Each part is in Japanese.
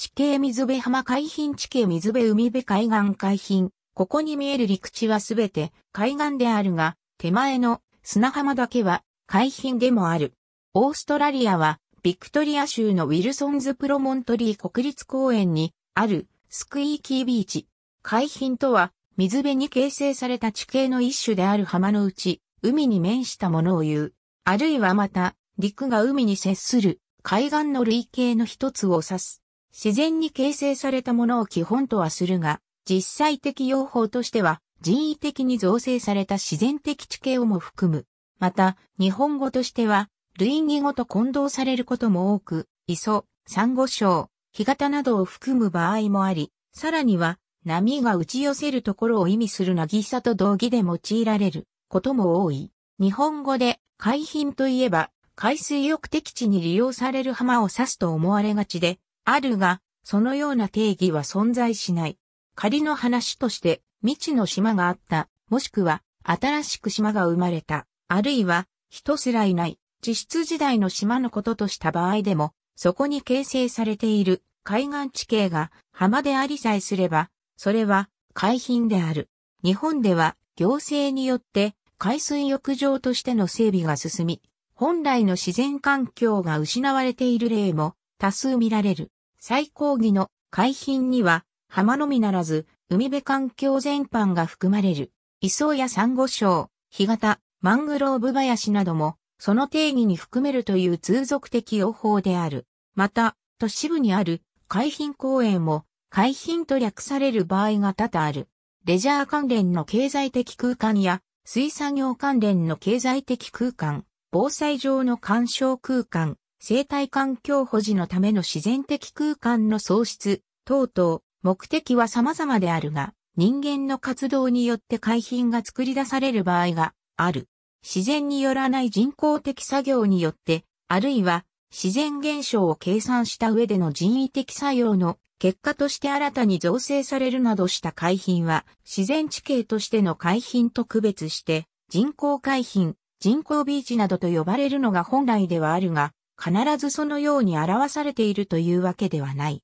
地形水辺浜海浜地形水辺海辺海岸海浜。ここに見える陸地はすべて海岸であるが、手前の砂浜だけは海浜でもある。オーストラリアはビクトリア州のウィルソンズプロモントリー国立公園にあるスクイーキービーチ。海浜とは水辺に形成された地形の一種である浜のうち、海に面したものを言う。あるいはまた、陸が海に接する海岸の類型の一つを指す。自然に形成されたものを基本とはするが、実際的用法としては、人為的に造成された自然的地形をも含む。また、日本語としては、類義語と混同されることも多く、磯、珊瑚礁、干潟などを含む場合もあり、さらには、波が打ち寄せるところを意味する渚と同義で用いられることも多い。日本語で海浜といえば海水浴的地に利用される浜を指すと思われがちで、あるが、そのような定義は存在しない。仮の話として、未知の島があった、もしくは、新しく島が生まれた、あるいは、人すらいない、地質時代の島のこととした場合でも、そこに形成されている海岸地形が浜でありさえすれば、それは海浜である。日本では行政によって海水浴場としての整備が進み、本来の自然環境が失われている例も多数見られる。最高義の海浜には浜のみならず海辺環境全般が含まれる。磯や珊瑚礁、干潟、マングローブ林などもその定義に含めるという通俗的用法である。また、都市部にある海浜公園も海浜と略される場合が多々ある。レジャー関連の経済的空間や水産業関連の経済的空間、防災上の干渉空間、生態環境保持のための自然的空間の創出、等々、目的は様々であるが、人間の活動によって海浜が作り出される場合がある。自然によらない人工的作業によって、あるいは自然現象を計算した上での人為的作用の結果として新たに造成されるなどした海浜は自然地形としての海浜と区別して人工海浜、人工ビーチなどと呼ばれるのが本来ではあるが、必ずそのように表されているというわけではない。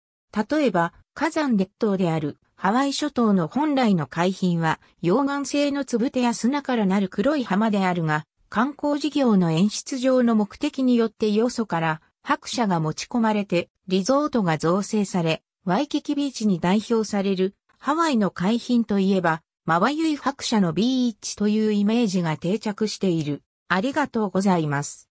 例えば、火山列島であるハワイ諸島の本来の海浜は溶岩性のつぶてや砂からなる黒い浜であるが、観光事業の演出上の目的によって要素から白車が持ち込まれてリゾートが造成され、ワイキキビーチに代表されるハワイの海浜といえば、まわゆい白車のビーチというイメージが定着している。ありがとうございます。